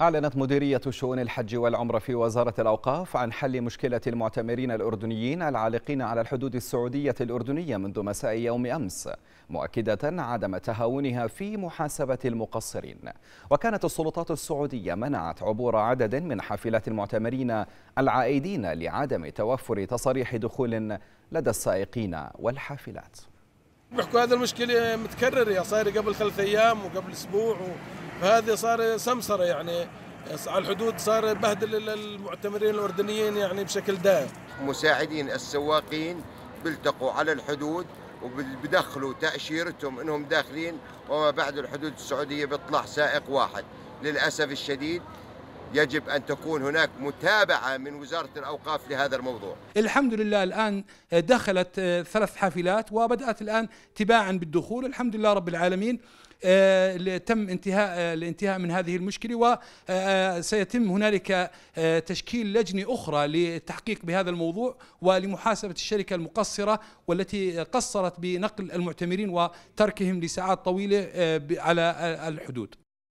أعلنت مديرية شؤون الحج والعمرة في وزارة الأوقاف عن حل مشكلة المعتمرين الأردنيين العالقين على الحدود السعودية الأردنية منذ مساء يوم أمس مؤكدة عدم تهاونها في محاسبة المقصرين وكانت السلطات السعودية منعت عبور عدد من حافلات المعتمرين العائدين لعدم توفر تصاريح دخول لدى السائقين والحافلات بحكوا هذا المشكلة متكررة يعني صايرة قبل ثلاث أيام وقبل أسبوع و... فهذه صار سمسره يعني على الحدود صار بهدل المعتمرين الاردنيين يعني بشكل دائم مساعدين السواقين بيلتقوا على الحدود وبدخلوا تاشيرتهم انهم داخلين وما بعد الحدود السعوديه بيطلع سائق واحد للاسف الشديد يجب ان تكون هناك متابعه من وزاره الاوقاف لهذا الموضوع. الحمد لله الان دخلت ثلاث حافلات وبدات الان تباعا بالدخول، الحمد لله رب العالمين آه، تم انتهاء الانتهاء آه، من هذه المشكله وسيتم آه، هنالك تشكيل لجنه اخرى للتحقيق بهذا الموضوع ولمحاسبه الشركه المقصره والتي قصرت بنقل المعتمرين وتركهم لساعات طويله على الحدود